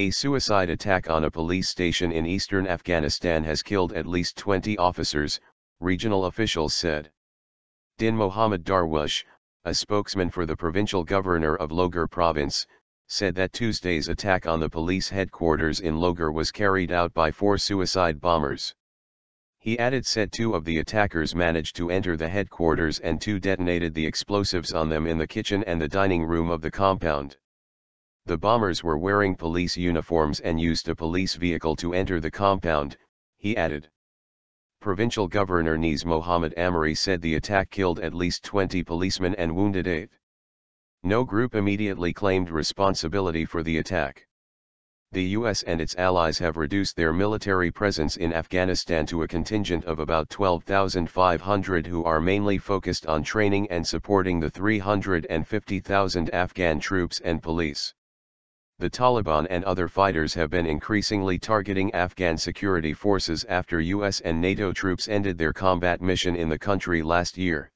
A suicide attack on a police station in eastern Afghanistan has killed at least 20 officers, regional officials said. Din Mohammad Darwish, a spokesman for the provincial governor of Logar province, said that Tuesday's attack on the police headquarters in Logar was carried out by four suicide bombers. He added said two of the attackers managed to enter the headquarters and two detonated the explosives on them in the kitchen and the dining room of the compound. The bombers were wearing police uniforms and used a police vehicle to enter the compound, he added. Provincial Governor Niz Mohammed Amari said the attack killed at least 20 policemen and wounded 8. No group immediately claimed responsibility for the attack. The US and its allies have reduced their military presence in Afghanistan to a contingent of about 12,500 who are mainly focused on training and supporting the 350,000 Afghan troops and police the Taliban and other fighters have been increasingly targeting Afghan security forces after US and NATO troops ended their combat mission in the country last year.